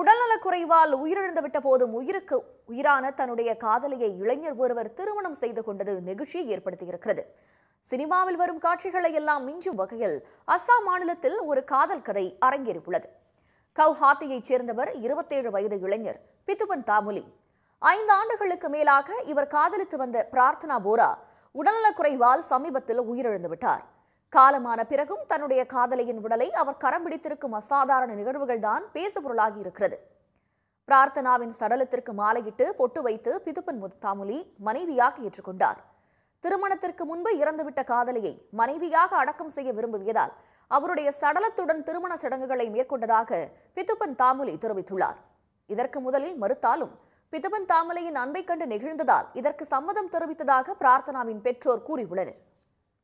உடல்நலக்குறைவால் உயிரிழந்துவிட்ட போதும் உயிருக்கு உயிரான தன்னுடைய காதலியை இளைஞர் ஒருவர் திருமணம் செய்து கொண்டது நெகிழ்ச்சியை ஏற்படுத்தியிருக்கிறது சினிமாவில் வரும் காட்சிகளை எல்லாம் மிஞ்சும் வகையில் அஸ்ஸாம் மாநிலத்தில் ஒரு காதல் கதை அரங்கேறியுள்ளது கவுஹாத்தியைச் சேர்ந்தவர் இருபத்தேழு வயது இளைஞர் பித்துபன் தாமுலி ஐந்து ஆண்டுகளுக்கு மேலாக இவர் காதலித்து வந்த பிரார்த்தனா போரா உடல்நலக்குறைவால் சமீபத்தில் உயிரிழந்துவிட்டார் காலமான பிறகும் தன்னுடைய காதலியின் உடலை அவர் கரம் பிடித்திருக்கும் அசாதாரண நிகழ்வுகள் தான் பேசுபொருளாகி இருக்கிறது பிரார்த்தனாவின் சடலத்திற்கு மாலையிட்டு பொட்டு வைத்து பிதுப்பன் முத்தாமுலி மனைவியாக ஏற்றுக்கொண்டார் திருமணத்திற்கு முன்பு இறந்துவிட்ட காதலியை மனைவியாக அடக்கம் செய்ய விரும்புவதால் அவருடைய சடலத்துடன் திருமண சடங்குகளை மேற்கொண்டதாக பிதுப்பன் தாமுலி தெரிவித்துள்ளார் இதற்கு முதலில் மறுத்தாலும் பிதுப்பன் தாமலையின் அன்பை கண்டு நெகிழ்ந்ததால் இதற்கு சம்மதம் தெரிவித்ததாக பிரார்த்தனாவின் பெற்றோர் கூறியுள்ளனர்